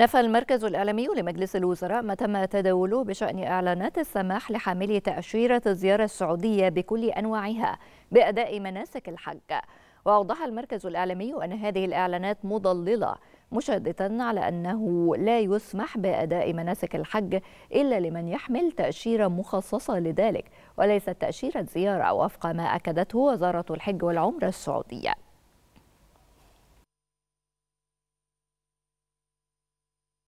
نفى المركز الإعلامي لمجلس الوزراء ما تم تداوله بشأن إعلانات السماح لحاملي تأشيرة الزيارة السعودية بكل أنواعها بأداء مناسك الحج وأوضح المركز الإعلامي أن هذه الإعلانات مضللة مشددا على أنه لا يسمح بأداء مناسك الحج إلا لمن يحمل تأشيرة مخصصة لذلك وليست تأشيرة زيارة وفق ما أكدته وزارة الحج والعمرة السعودية